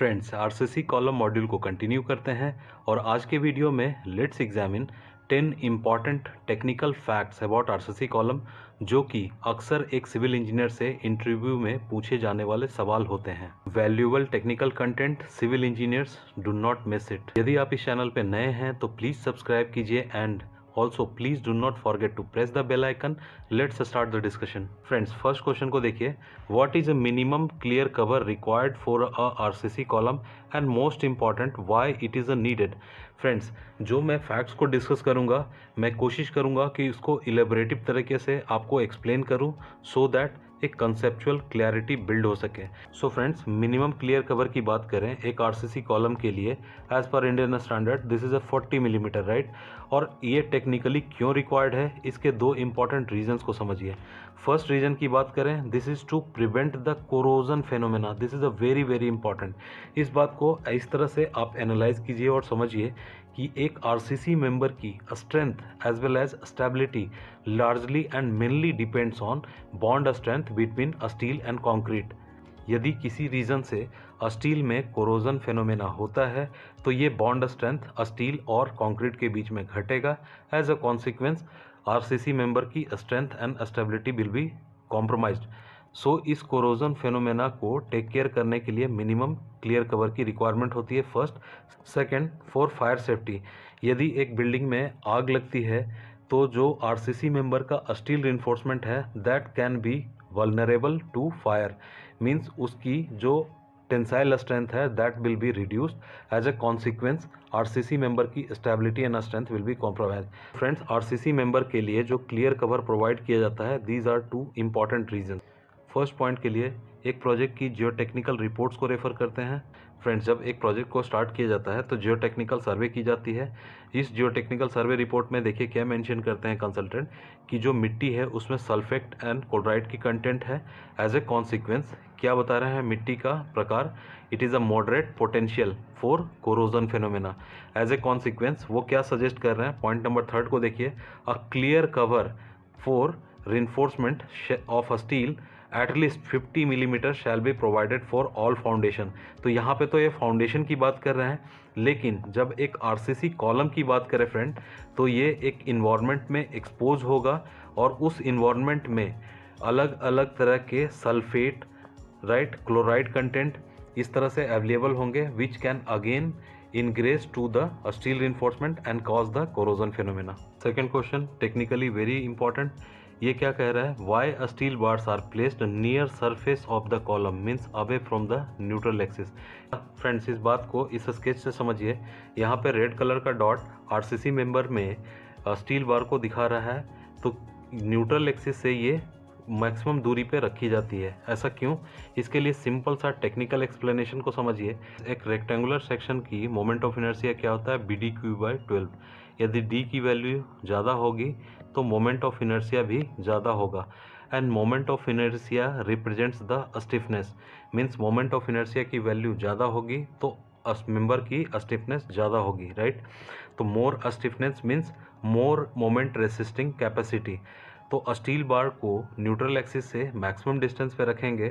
Friends RCC column module को continue करते हैं और आज के वीडियो में let's examine ten important technical facts about RCC column जो कि अक्सर एक सिविल इंजीनियर से इंटरव्यू में पूछे जाने वाले सवाल होते हैं valuable technical content civil engineers do not miss it यदि आप इस चैनल पर नए हैं तो प्लीज़ सब्सक्राइब कीजिए and also please do not forget to press the bell icon let's start the discussion friends first question को देखिए what is a minimum clear cover required for a R C C column and most important why it is a needed friends जो मैं facts को discuss करूँगा मैं कोशिश करूँगा कि इसको इलेबरेटिव तरीके से आपको एक्सप्लेन करूँ सो दैट एक कंसेप्चुअल क्लैरिटी बिल्ड हो सके so friends minimum clear cover की बात करें एक आरसीसी कॉलम के लिए एज पर Indian standard this is a 40 millimetre right और ये टेक्निकली क्यों रिक्वायर्ड है इसके दो इंपॉर्टेंट रीजंस को समझिए फर्स्ट रीजन की बात करें this is to prevent the corrosion phenomena this is a very very important इस बात को इस तरह से आप एनालाइज कीजिए और समझिए कि एक आरसीसी मेंबर की strength as well as stability largely and mainly depends on bond strength between steel and concrete यदि किसी रीज़न से स्टील में कोरोजन फेनोमेना होता है तो ये बॉन्ड स्ट्रेंथ स्टील और कॉन्क्रीट के बीच में घटेगा as a consequence R C C member की strength and stability will be compromised so so, इस कोरोजन फेनोमेना को टेक केयर करने के लिए मिनिमम क्लियर कवर की रिक्वायरमेंट होती है first second for fire safety यदि एक बिल्डिंग में आग लगती है तो जो आरसीसी मेंबर का स्टील रिन्फोर्समेंट है that can be vulnerable to fire means उसकी जो टेंसाइल स्ट्रेंथ है that will be reduced as a consequence सी मेंबर की stability and strength will be compromise friends R member के लिए जो क्लियर कवर प्रोवाइड किया जाता है these are two important reason first point के लिए एक प्रोजेक्ट की जियोटेक्निकल रिपोर्ट्स को रेफ़र करते हैं फ्रेंड्स जब एक प्रोजेक्ट को स्टार्ट किया जाता है तो जियोटेक्निकल सर्वे की जाती है इस जियोटेक्निकल सर्वे रिपोर्ट में देखिए क्या मेंशन करते हैं कंसल्टेंट कि जो मिट्टी है उसमें सल्फेक्ट एंड क्लोराइड की कंटेंट है एज ए कॉन्सिक्वेंस क्या बता रहे हैं मिट्टी का प्रकार it is a moderate potential for corrosion phenomena as a consequence वो क्या सजेस्ट कर रहे हैं पॉइंट नंबर थर्ड को देखिए a clear cover for reinforcement of a steel at least 50 millimetre shall be provided for all foundation तो यहाँ पे तो ये फाउंडेशन की बात कर रहे हैं लेकिन जब एक आरसीसी कॉलम की बात करें फ्रेंड तो ये एक इन्वामेंट में एक्सपोज होगा और उस इन्वामेंट में अलग अलग तरह के सल्फेट राइट क्लोराइड कंटेंट इस तरह से अवेलेबल होंगे which can again ingress to the steel reinforcement and cause the corrosion phenomena second question technically very important ये क्या कह रहा है why steel bars are placed near surface of the column means away from the neutral axis friends इस बात को इस sketch से समझिए यहाँ पे रेड कलर का डॉट आरसीसी मेंबर में स्टील बार को दिखा रहा है तो न्यूट्रल एक्सिस से ये मैक्सिमम दूरी पे रखी जाती है ऐसा क्यों इसके लिए सिंपल सा टेक्निकल एक्सप्लेनेशन को समझिए एक रेक्टेंगुलर सेक्शन की मोमेंट ऑफ इनर्सिया क्या होता है B D cube by twelve यदि डी की वैल्यू ज़्यादा होगी तो मोमेंट ऑफ इनर्सिया भी ज़्यादा होगा and moment of inertia represents the stiffness means moment of inertia की वैल्यू ज़्यादा होगी तो मेंबर की स्टिफनेस ज़्यादा होगी राइट तो more stiffness means more moment resisting capacity तो स्टील बार को न्यूट्रल एक्सिस से मैक्सिमम डिस्टेंस पे रखेंगे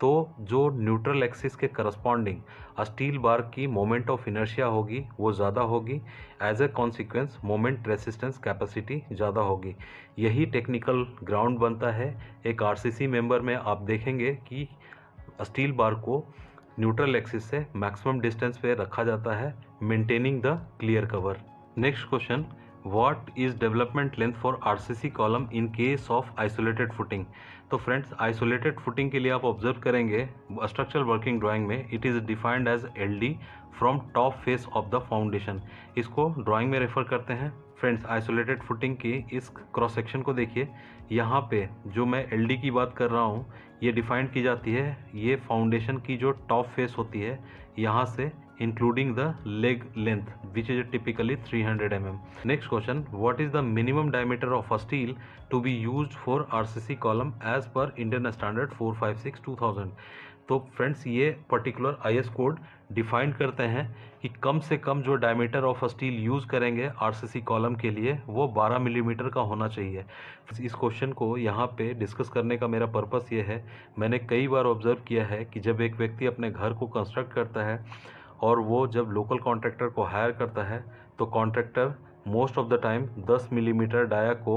तो जो न्यूट्रल एक्सिस के करस्पॉन्डिंग स्टील बार की मोमेंट ऑफ इनर्शिया होगी वो ज़्यादा होगी as a consequence moment resistance capacity ज़्यादा होगी यही टेक्निकल ग्राउंड बनता है एक आरसीसी मेंबर में आप देखेंगे कि स्टील बार को न्यूट्रल एक्सिस से मैक्सिमम डिस्टेंस पे रखा जाता है maintaining the clear cover next question what is development length for RCC column in case of isolated footing तो फ्रेंड्स आइसोलेटेड फुटिंग के लिए आप ऑब्जर्व करेंगे स्ट्रक्चरल वर्किंग ड्राइंग में it is defined as L D from top face of the foundation इसको drawing में refer करते हैं फ्रेंड्स आइसोलेटेड फुटिंग की इस क्रॉस सेक्शन को देखिए यहाँ पे जो मैं एलडी की बात कर रहा हूँ ये डिफाइंड की जाती है ये फाउंडेशन की जो टॉप फेस होती है यहाँ से including the leg length which is typically 300 mm. Next question what is the minimum diameter of a steel to be used for RCC column as per Indian standard 456 2000 तो friends ये particular S code define करते हैं कि कम से कम जो diameter of steel use करेंगे RCC column के लिए वो 12 मिलीमीटर mm का होना चाहिए इस क्वेश्चन को यहाँ पे डिस्कस करने का मेरा पर्पस ये है मैंने कई बार ऑब्जर्व किया है कि जब एक व्यक्ति अपने घर को कंस्ट्रक्ट करता है और वो जब लोकल कॉन्ट्रैक्टर को हायर करता है तो contractor most of the time 10 millimetre dia को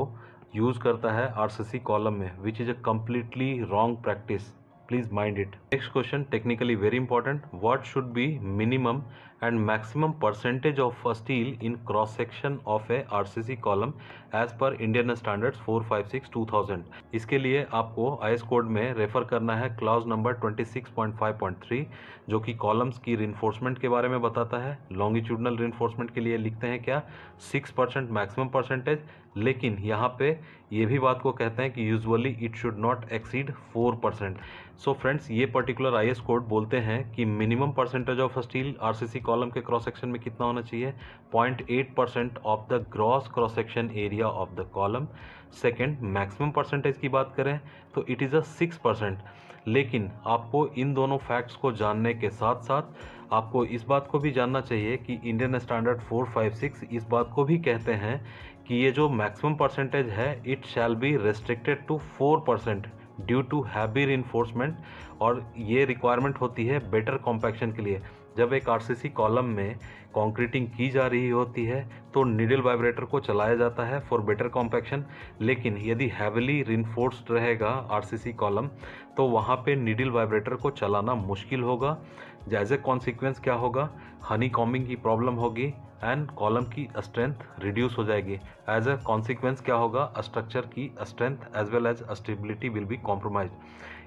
यूज़ करता है आरसीसी कॉलम में which is a completely wrong practice please mind it next question technically very important what should be minimum and maximum percentage of steel in cross section of a RCC column as per Indian standards 456 2000 इसके लिए आपको IS code में refer करना है clause number 26.5.3 जो कि columns की reinforcement के बारे में बताता है लॉन्गिट्यूडनल रिन्फोर्समेंट के लिए लिखते हैं क्या सिक्स परसेंट मैक्सिमम परसेंटेज लेकिन यहाँ पे ये भी बात को कहते हैं कि usually it should not exceed four percent so friends ये पर्टिकुलर आई कोड बोलते हैं कि minimum percentage of steel RCC column के क्रॉस सेक्शन में कितना होना चाहिए point eight percent of the gross cross section area of the column second maximum percentage की बात करें तो it is a six percent लेकिन आपको इन दोनों फैक्ट्स को जानने के साथ साथ आपको इस बात को भी जानना चाहिए कि Indian standard four five six इस बात को भी कहते हैं कि ये जो मैक्सिमम परसेंटेज है it shall be restricted to four percent due to heavy reinforcement और ये रिक्वायरमेंट होती है बेटर कॉम्पैक्शन के लिए जब एक आरसीसी कॉलम में कॉन्क्रीटिंग की जा रही होती है तो निडल वाइब्रेटर को चलाया जाता है फॉर बेटर कॉम्पैक्शन लेकिन यदि हैविली रिनफोर्स्ड रहेगा आरसीसी कॉलम तो वहाँ पे निडल वाइब्रेटर को चलाना मुश्किल होगा जैज ए कॉन्सिक्वेंस क्या होगा हनी कॉमिंग की प्रॉब्लम होगी एंड कॉलम की स्ट्रेंथ रिड्यूस हो जाएगी एज अ कॉन्सिक्वेंस क्या होगा स्ट्रक्चर की strength as well as stability will be compromise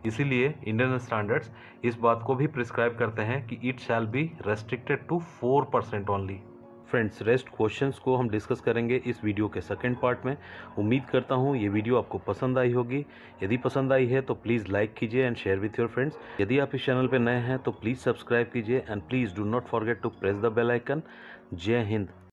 इसीलिए इंडियन स्टैंडर्ड्स इस बात को भी प्रिस्क्राइब करते हैं कि it shall be restricted to four percent only friends rest questions को हम डिस्कस करेंगे इस वीडियो के सेकंड पार्ट में उम्मीद करता हूँ ये वीडियो आपको पसंद आई होगी यदि पसंद आई है तो प्लीज़ लाइक कीजिए and share with your friends यदि आप इस चैनल पर नए हैं तो प्लीज़ सब्सक्राइब कीजिए and please do not forget to press the bell icon जय हिंद